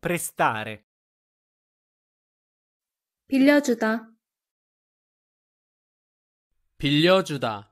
prestare. 빌려주다 빌려주다